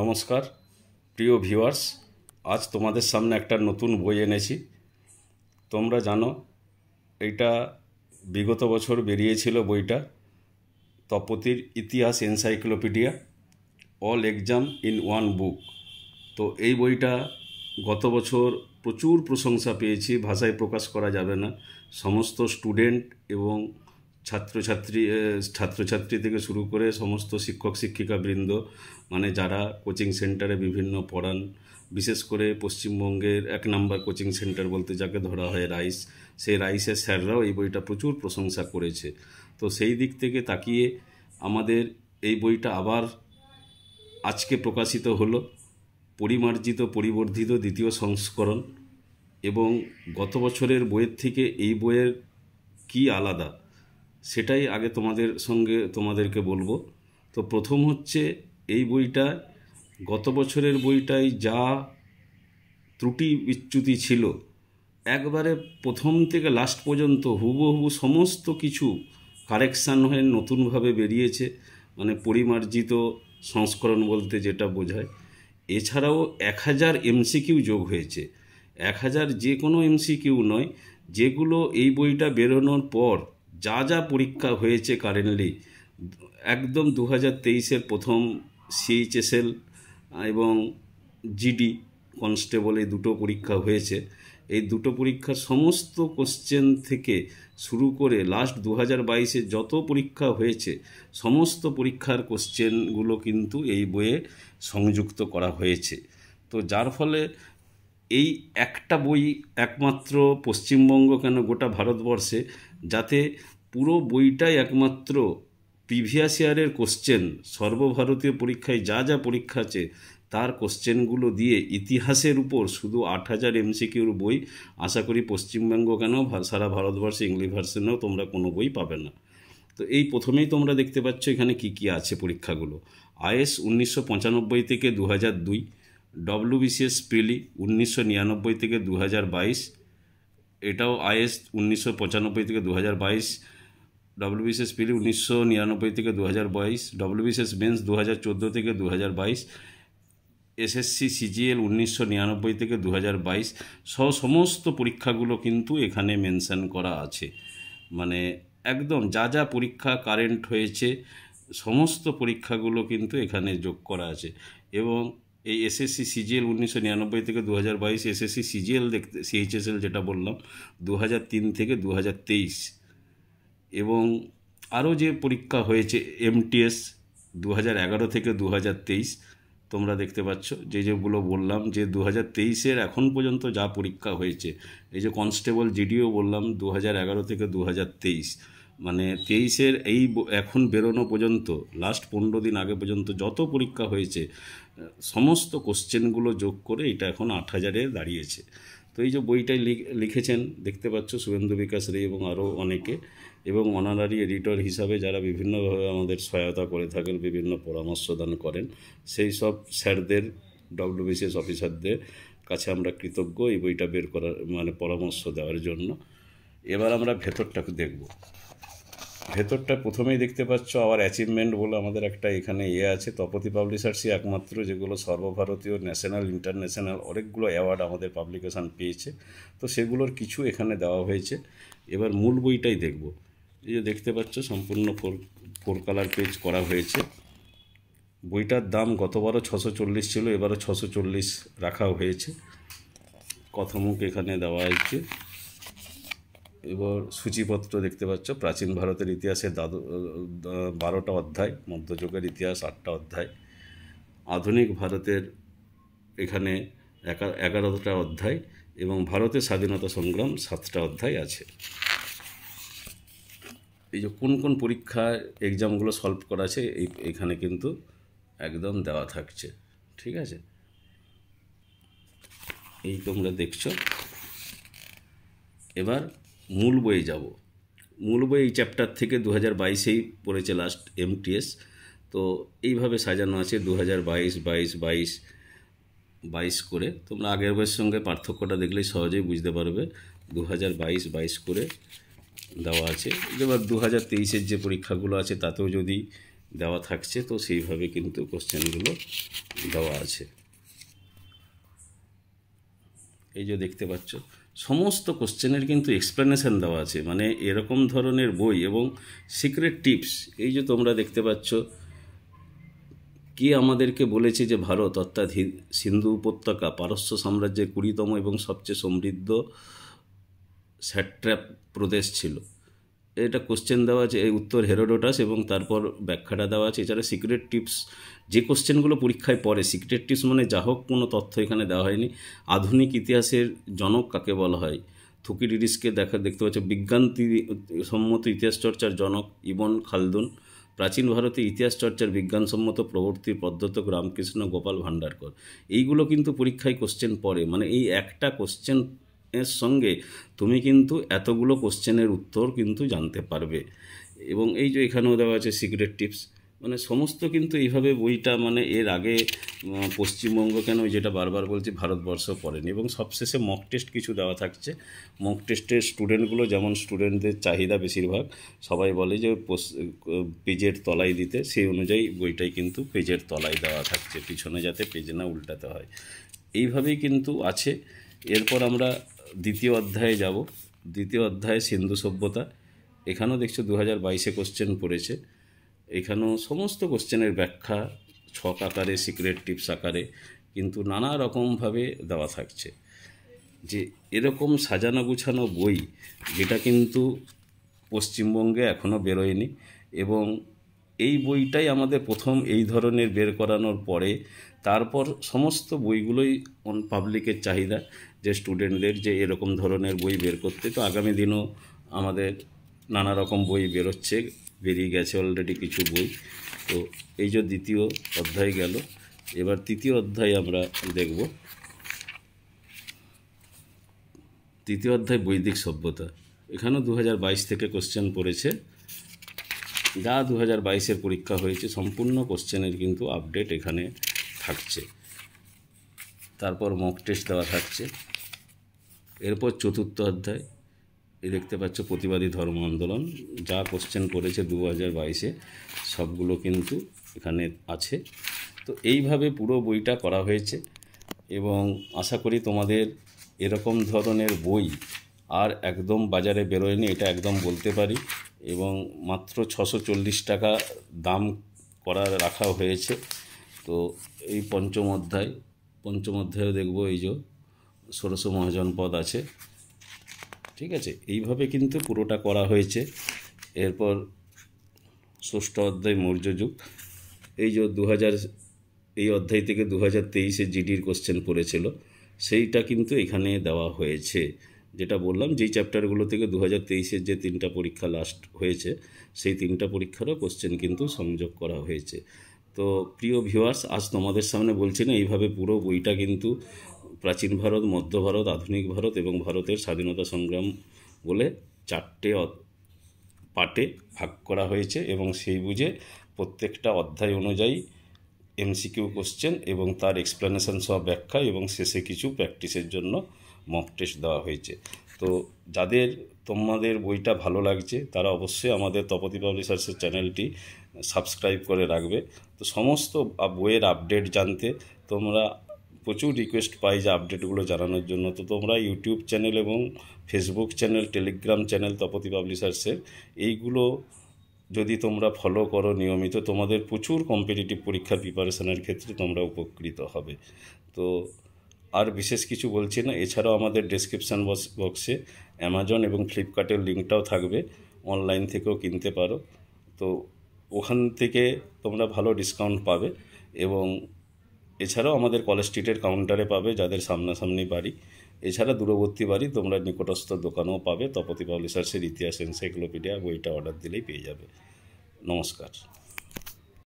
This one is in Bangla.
নমস্কার প্রিয় ভিউয়ার্স আজ তোমাদের সামনে একটা নতুন বই এনেছি তোমরা জানো এটা বিগত বছর বেরিয়েছিল বইটা তপতির ইতিহাস encyclopedia all exam in one book তো এই বইটা গত বছর প্রচুর প্রশংসা পেয়েছি ভাষায় প্রকাশ করা যাবে না সমস্ত স্টুডেন্ট এবং ছাত্রছাত্রী ছাত্রছাত্রী থেকে শুরু করে সমস্ত শিক্ষক শিক্ষিকাবৃন্দ মানে যারা কোচিং সেন্টারে বিভিন্ন পড়ান বিশেষ করে পশ্চিমবঙ্গের এক নাম্বার কোচিং সেন্টার বলতে যাকে ধরা হয় রাইস সেই রাইসের স্যাররাও এই বইটা প্রচুর প্রশংসা করেছে তো সেই দিক থেকে তাকিয়ে আমাদের এই বইটা আবার আজকে প্রকাশিত হলো পরিমার্জিত পরিবর্ধিত দ্বিতীয় সংস্করণ এবং গত বছরের বইয়ের থেকে এই বইয়ের কি আলাদা সেটাই আগে তোমাদের সঙ্গে তোমাদেরকে বলবো তো প্রথম হচ্ছে এই বইটা গত বছরের বইটায় যা ত্রুটি বিচ্যুতি ছিল একবারে প্রথম থেকে লাস্ট পর্যন্ত হুবহু সমস্ত কিছু কারেকশান হয়ে নতুনভাবে বেরিয়েছে মানে পরিমার্জিত সংস্করণ বলতে যেটা বোঝায় এছাড়াও এক হাজার এমসিকিউ যোগ হয়েছে এক হাজার যে কোনো এমসিকিউ নয় যেগুলো এই বইটা বেরোনোর পর যা যা পরীক্ষা হয়েছে কারেন্টলি একদম দু হাজার তেইশের প্রথম সিএইচএসএল এবং জিডি কনস্টেবল এই দুটো পরীক্ষা হয়েছে এই দুটো পরীক্ষার সমস্ত কোশ্চেন থেকে শুরু করে লাস্ট দু হাজার বাইশে যত পরীক্ষা হয়েছে সমস্ত পরীক্ষার কোশ্চেনগুলো কিন্তু এই বইয়ে সংযুক্ত করা হয়েছে তো যার ফলে এই একটা বই একমাত্র পশ্চিমবঙ্গ কেন গোটা ভারতবর্ষে যাতে পুরো বইটাই একমাত্র প্রিভিয়াস ইয়ারের কোশ্চেন সর্বভারতীয় পরীক্ষায় যা যা পরীক্ষা আছে তার কোশ্চেনগুলো দিয়ে ইতিহাসের উপর শুধু আট হাজার এমসিকিউর বই আশা করি পশ্চিমবঙ্গ কেন সারা ভারতবর্ষে ইংলিশ ভার্সনেও তোমরা কোনো বই পাবে না তো এই প্রথমেই তোমরা দেখতে পাচ্ছ এখানে কি কি আছে পরীক্ষাগুলো আইএস উনিশশো পঁচানব্বই থেকে দু হাজার দুই ডব্লিউবিসিএস প্রিলি উনিশশো নিরানব্বই থেকে দু হাজার বাইশ এটাও আইএস উনিশশো পঁচানব্বই থেকে দু হাজার বাইশ ডব্লিউবিসিএস পিলি উনিশশো নিরানব্বই থেকে দু হাজার বাইশ ডব্লিউবিসিএস মেন্স দু হাজার চোদ্দো থেকে দু হাজার বাইশ এসএসসি সিজিএল উনিশশো নিরানব্বই থেকে দু হাজার বাইশ সহ সমস্ত পরীক্ষাগুলো কিন্তু এখানে মেনশান করা আছে মানে একদম যা যা পরীক্ষা কারেন্ট হয়েছে সমস্ত পরীক্ষাগুলো কিন্তু এখানে যোগ করা আছে এবং এই এসএসসি সিজিএল উনিশশো নিরানব্বই থেকে দু হাজার বাইশ এসএসসি সিজিএল দেখতে সিএইচএসএল যেটা বললাম দু হাজার তিন থেকে দু হাজার তেইশ এবং আরও যে পরীক্ষা হয়েছে এমটিএস দু হাজার এগারো থেকে দু হাজার তেইশ তোমরা দেখতে পাচ্ছ যে যেগুলো বললাম যে দু হাজার তেইশের এখন পর্যন্ত যা পরীক্ষা হয়েছে এই যে কনস্টেবল জিডিও বললাম দু হাজার এগারো থেকে দু হাজার তেইশ মানে তেইশের এই এখন বেরোনো পর্যন্ত লাস্ট পনেরো দিন আগে পর্যন্ত যত পরীক্ষা হয়েছে সমস্ত কোশ্চেনগুলো যোগ করে এটা এখন আট হাজারে দাঁড়িয়েছে তো এই যে বইটাই লিখেছেন দেখতে পাচ্ছ শুভেন্দু বিকাশ রে এবং আরও অনেকে এবং অনারারি এডিটর হিসাবে যারা বিভিন্নভাবে আমাদের সহায়তা করে থাকেন বিভিন্ন পরামর্শ দান করেন সেই সব স্যারদের ডব্লিউবিসিএস অফিসারদের কাছে আমরা কৃতজ্ঞ এই বইটা বের করার মানে পরামর্শ দেওয়ার জন্য এবার আমরা ভেতরটাকে দেখব ভেতরটা প্রথমেই দেখতে পাচ্ছ আবার অ্যাচিভমেন্ট বলে আমাদের একটা এখানে ইয়ে আছে তপতি পাবলিশার্সই একমাত্র যেগুলো সর্বভারতীয় ন্যাশনাল ইন্টারন্যাশনাল অনেকগুলো অ্যাওয়ার্ড আমাদের পাবলিকেশান পেয়েছে তো সেগুলোর কিছু এখানে দেওয়া হয়েছে এবার মূল বইটাই দেখব এই যে দেখতে পাচ্ছ সম্পূর্ণ ফোর ফোর কালার পেজ করা হয়েছে বইটার দাম গতবারও ছশো চল্লিশ ছিল এবারও ছশো চল্লিশ রাখা হয়েছে কথমুখ এখানে দেওয়া হয়েছে এবার সূচিপত্র দেখতে পাচ্ছ প্রাচীন ভারতের ইতিহাসে দাদু বারোটা অধ্যায় মধ্যযুগের ইতিহাস আটটা অধ্যায় আধুনিক ভারতের এখানে এগারোটা অধ্যায় এবং ভারতের স্বাধীনতা সংগ্রাম সাতটা অধ্যায় আছে এই যে কোন কোন পরীক্ষা এক্সামগুলো সলভ করা আছে এই এখানে কিন্তু একদম দেওয়া থাকছে ঠিক আছে এই তোমরা দেখছো এবার মূল বইয়ে যাব মূল বই এই চ্যাপ্টার থেকে দু হাজার বাইশেই পড়েছে লাস্ট এমটিএস তো এইভাবে সাজানো আছে দু হাজার বাইশ বাইশ বাইশ বাইশ করে তোমরা আগের বইয়ের সঙ্গে পার্থক্যটা দেখলেই সহজেই বুঝতে পারবে দু হাজার বাইশ বাইশ করে দেওয়া আছে এবার দু হাজার তেইশের যে পরীক্ষাগুলো আছে তাতেও যদি দেওয়া থাকছে তো সেইভাবে কিন্তু কোশ্চেনগুলো দেওয়া আছে এই যে দেখতে পাচ্ছ সমস্ত কোশ্চেনের কিন্তু এক্সপ্লেনেশান দেওয়া আছে মানে এরকম ধরনের বই এবং সিক্রেট টিপস এই যে তোমরা দেখতে পাচ্ছ কে আমাদেরকে বলেছে যে ভারত অর্থাৎ সিন্ধু উপত্যকা পারস্য সাম্রাজ্যের কুড়িতম এবং সবচেয়ে সমৃদ্ধ স্যাট্র্যাপ প্রদেশ ছিল এটা কোশ্চেন দেওয়া আছে উত্তর হেরোডোটাস এবং তারপর ব্যাখ্যাটা দেওয়া আছে এছাড়া সিক্রেট টিপস যে কোশ্চেনগুলো পরীক্ষায় পড়ে সিক্রেট টিপস মানে যা হোক কোনো তথ্য এখানে দেওয়া হয়নি আধুনিক ইতিহাসের জনক কাকে বলা হয় থুকিডিডিসকে দেখা দেখতে পাচ্ছে বিজ্ঞান সম্মত ইতিহাস চর্চার জনক ইবন খালদুন প্রাচীন ভারতে ইতিহাস চর্চার বিজ্ঞানসম্মত প্রবর্তির পদ্ধতক রামকৃষ্ণ গোপাল ভাণ্ডারকর এইগুলো কিন্তু পরীক্ষায় কোশ্চেন পড়ে মানে এই একটা কোশ্চেন এর সঙ্গে তুমি কিন্তু এতগুলো কোশ্চেনের উত্তর কিন্তু জানতে পারবে এবং এই যে এখানেও দেওয়া আছে সিক্রেট টিপস মানে সমস্ত কিন্তু এইভাবে বইটা মানে এর আগে পশ্চিমবঙ্গ কেন যেটা বারবার বলছি ভারতবর্ষ পড়েনি এবং সবশেষে মক টেস্ট কিছু দেওয়া থাকছে মক টেস্টের স্টুডেন্টগুলো যেমন স্টুডেন্টদের চাহিদা বেশিরভাগ সবাই বলে যে পেজের তলায় দিতে সেই অনুযায়ী বইটাই কিন্তু পেজের তলায় দেওয়া থাকছে পিছনে যাতে পেজ না উল্টাতে হয় এইভাবেই কিন্তু আছে এরপর আমরা দ্বিতীয় অধ্যায়ে যাব দ্বিতীয় অধ্যায়ে সিন্ধু সভ্যতা এখানেও দেখছো দু হাজার বাইশে কোশ্চেন পড়েছে এখানেও সমস্ত কোশ্চেনের ব্যাখ্যা ছক আকারে সিক্রেট টিপস আকারে কিন্তু নানা রকমভাবে দেওয়া থাকছে যে এরকম সাজানো গুছানো বই যেটা কিন্তু পশ্চিমবঙ্গে এখনও বেরোয়নি এবং এই বইটাই আমাদের প্রথম এই ধরনের বের করানোর পরে তারপর সমস্ত বইগুলোই অন পাবলিকের চাহিদা যে স্টুডেন্টদের যে এরকম ধরনের বই বের করতে তো আগামী দিনও আমাদের নানা রকম বই বেরোচ্ছে বেরিয়ে গেছে অলরেডি কিছু বই তো এই যে দ্বিতীয় অধ্যায় গেল এবার তৃতীয় অধ্যায় আমরা দেখব তৃতীয় অধ্যায় বৈদিক সভ্যতা এখানেও দু থেকে কোশ্চেন পড়েছে যা দু হাজার বাইশের পরীক্ষা হয়েছে সম্পূর্ণ কোশ্চেনের কিন্তু আপডেট এখানে থাকছে তারপর মক টেস্ট দেওয়া থাকছে এরপর চতুর্থ অধ্যায় এই দেখতে পাচ্ছ প্রতিবাদী ধর্ম আন্দোলন যা কোশ্চেন করেছে দু হাজার বাইশে সবগুলো কিন্তু এখানে আছে তো এইভাবে পুরো বইটা করা হয়েছে এবং আশা করি তোমাদের এরকম ধরনের বই আর একদম বাজারে বেরোয়নি এটা একদম বলতে পারি এবং মাত্র ছশো চল্লিশ টাকা দাম করা রাখা হয়েছে তো এই পঞ্চম অধ্যায় পঞ্চম অধ্যায়ও দেখব এই যে ষোড়শ মহাজন পদ আছে ঠিক আছে এইভাবে কিন্তু পুরোটা করা হয়েছে এরপর ষষ্ঠ অধ্যায় মৌর্য যুগ এই যে দু এই অধ্যায় থেকে দু হাজার তেইশে জিডির কোশ্চেন পড়েছিল সেইটা কিন্তু এখানে দেওয়া হয়েছে যেটা বললাম যেই চ্যাপ্টারগুলো থেকে দু হাজার তেইশের যে তিনটা পরীক্ষা লাস্ট হয়েছে সেই তিনটা পরীক্ষারও কোশ্চেন কিন্তু সংযোগ করা হয়েছে তো প্রিয় ভিউয়ার্স আজ তোমাদের সামনে বলছি না এইভাবে পুরো বইটা কিন্তু প্রাচীন ভারত মধ্য ভারত আধুনিক ভারত এবং ভারতের স্বাধীনতা সংগ্রাম বলে চারটে পাটে ভাগ করা হয়েছে এবং সেই বুঝে প্রত্যেকটা অধ্যায় অনুযায়ী এমসিকিউ কোশ্চেন এবং তার এক্সপ্লেনেশন সহ ব্যাখ্যা এবং শেষে কিছু প্র্যাকটিসের জন্য মক টেস্ট দেওয়া হয়েছে তো যাদের তোমাদের বইটা ভালো লাগছে তারা অবশ্যই আমাদের তপতি পাবলিশার্সের চ্যানেলটি সাবস্ক্রাইব করে রাখবে তো সমস্ত বইয়ের আপডেট জানতে তোমরা প্রচুর রিকোয়েস্ট পাই যে আপডেটগুলো জানানোর জন্য তো তোমরা ইউটিউব চ্যানেল এবং Facebook channel telegram channel Tapati পাবলিশার্সের এইগুলো যদি তোমরা ফলো করো নিয়মিত তোমাদের প্রচুর কম্পিটিটিভ পরীক্ষার প্রিপারেশনের ক্ষেত্রে তোমরা উপকৃত হবে তো আর বিশেষ কিছু বলছি না এছাড়াও আমাদের ডেসক্রিপশান বক্সে অ্যামাজন এবং ফ্লিপকার্টের লিঙ্কটাও থাকবে অনলাইন থেকেও কিনতে পারো তো ওখান থেকে তোমরা ভালো ডিসকাউন্ট পাবে এবং এছাড়াও আমাদের কলেজ স্ট্রিটের কাউন্টারে পাবে যাদের সামনাসামনি বাড়ি এছাড়া দূরবর্তী বাড়ি তোমরা নিকটস্থ দোকানেও পাবে তপতি পাবলিশার্সের ইতিহাস এনসাইক্লোপিডিয়া বইটা অর্ডার দিলেই পেয়ে যাবে নমস্কার